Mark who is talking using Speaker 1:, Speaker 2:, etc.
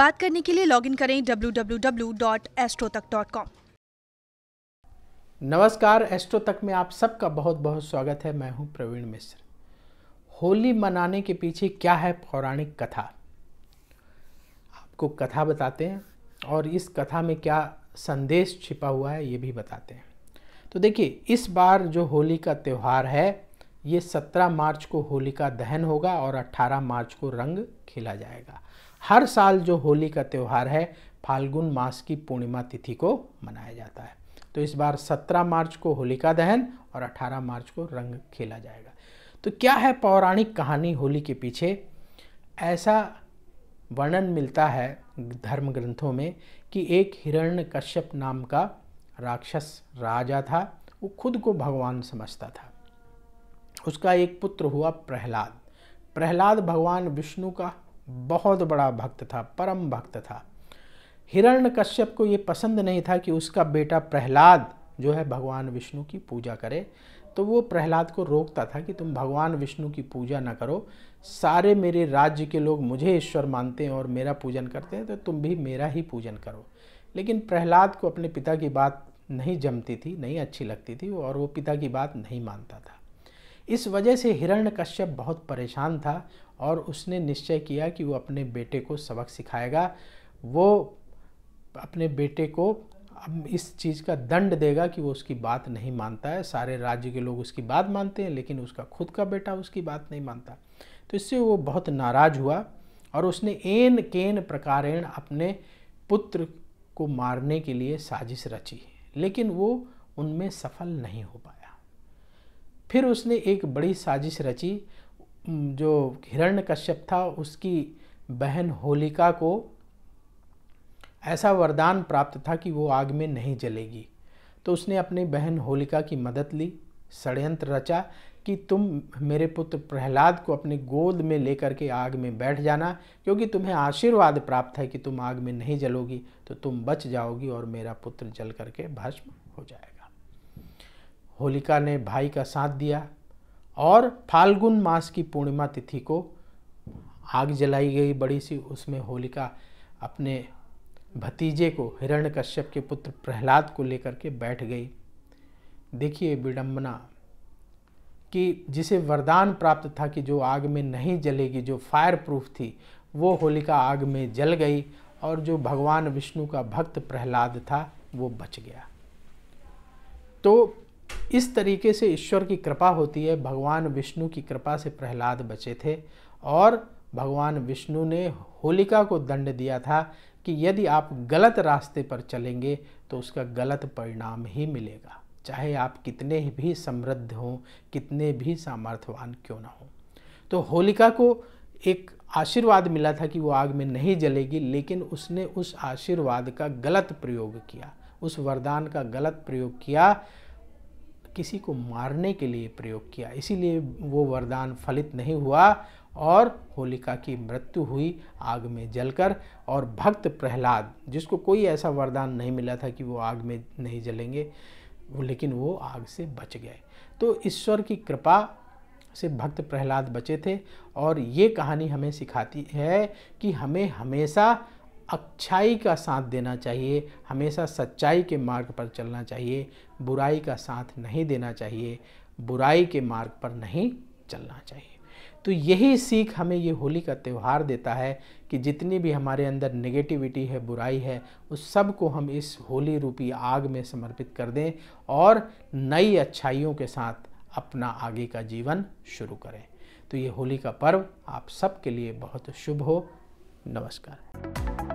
Speaker 1: बात करने के लिए लॉगिन करें www.astrotak.com नमस्कार एस्ट्रो तक में आप सबका बहुत बहुत स्वागत है मैं हूं प्रवीण मिश्र होली मनाने के पीछे क्या है पौराणिक कथा आपको कथा बताते हैं और इस कथा में क्या संदेश छिपा हुआ है ये भी बताते हैं तो देखिए इस बार जो होली का त्यौहार है ये 17 मार्च को होलिका दहन होगा और 18 मार्च को रंग खेला जाएगा हर साल जो होली का त्यौहार है फाल्गुन मास की पूर्णिमा तिथि को मनाया जाता है तो इस बार 17 मार्च को होलिका दहन और 18 मार्च को रंग खेला जाएगा तो क्या है पौराणिक कहानी होली के पीछे ऐसा वर्णन मिलता है धर्म ग्रंथों में कि एक हिरण्य कश्यप नाम का राक्षस राजा था वो खुद को भगवान समझता था उसका एक पुत्र हुआ प्रहलाद प्रहलाद भगवान विष्णु का बहुत बड़ा भक्त था परम भक्त था हिरण्य कश्यप को ये पसंद नहीं था कि उसका बेटा प्रहलाद जो है भगवान विष्णु की पूजा करे तो वो प्रहलाद को रोकता था कि तुम भगवान विष्णु की पूजा ना करो सारे मेरे राज्य के लोग मुझे ईश्वर मानते हैं और मेरा पूजन करते हैं तो तुम भी मेरा ही पूजन करो लेकिन प्रहलाद को अपने पिता की बात नहीं जमती थी नहीं अच्छी लगती थी और वो पिता की बात नहीं मानता था इस वजह से हिरण्य कश्यप बहुत परेशान था और उसने निश्चय किया कि वो अपने बेटे को सबक सिखाएगा वो अपने बेटे को अब इस चीज़ का दंड देगा कि वो उसकी बात नहीं मानता है सारे राज्य के लोग उसकी बात मानते हैं लेकिन उसका खुद का बेटा उसकी बात नहीं मानता तो इससे वो बहुत नाराज़ हुआ और उसने एन केन प्रकारेण अपने पुत्र को मारने के लिए साजिश रची लेकिन वो उनमें सफल नहीं हो पाए फिर उसने एक बड़ी साजिश रची जो हिरण्य कश्यप था उसकी बहन होलिका को ऐसा वरदान प्राप्त था कि वो आग में नहीं जलेगी तो उसने अपनी बहन होलिका की मदद ली षड्यंत्र रचा कि तुम मेरे पुत्र प्रहलाद को अपने गोद में लेकर के आग में बैठ जाना क्योंकि तुम्हें आशीर्वाद प्राप्त है कि तुम आग में नहीं जलोगी तो तुम बच जाओगी और मेरा पुत्र जल करके भस्म हो जाएगा होलिका ने भाई का साथ दिया और फाल्गुन मास की पूर्णिमा तिथि को आग जलाई गई बड़ी सी उसमें होलिका अपने भतीजे को कश्यप के पुत्र प्रहलाद को लेकर के बैठ गई देखिए विडम्बना कि जिसे वरदान प्राप्त था कि जो आग में नहीं जलेगी जो फायर प्रूफ थी वो होलिका आग में जल गई और जो भगवान विष्णु का भक्त प्रहलाद था वो बच गया तो इस तरीके से ईश्वर की कृपा होती है भगवान विष्णु की कृपा से प्रहलाद बचे थे और भगवान विष्णु ने होलिका को दंड दिया था कि यदि आप गलत रास्ते पर चलेंगे तो उसका गलत परिणाम ही मिलेगा चाहे आप कितने भी समृद्ध हों कितने भी सामर्थ्यवान क्यों ना हों तो होलिका को एक आशीर्वाद मिला था कि वो आग में नहीं जलेगी लेकिन उसने उस आशीर्वाद का गलत प्रयोग किया उस वरदान का गलत प्रयोग किया किसी को मारने के लिए प्रयोग किया इसीलिए वो वरदान फलित नहीं हुआ और होलिका की मृत्यु हुई आग में जलकर और भक्त प्रहलाद जिसको कोई ऐसा वरदान नहीं मिला था कि वो आग में नहीं जलेंगे लेकिन वो आग से बच गए तो ईश्वर की कृपा से भक्त प्रहलाद बचे थे और ये कहानी हमें सिखाती है कि हमें हमेशा अच्छाई का साथ देना चाहिए हमेशा सच्चाई के मार्ग पर चलना चाहिए बुराई का साथ नहीं देना चाहिए बुराई के मार्ग पर नहीं चलना चाहिए तो यही सीख हमें ये होली का त्यौहार देता है कि जितनी भी हमारे अंदर नेगेटिविटी है बुराई है उस सब को हम इस होली रूपी आग में समर्पित कर दें और नई अच्छाइयों के साथ अपना आगे का जीवन शुरू करें तो ये होली का पर्व आप सबके लिए बहुत शुभ हो नमस्कार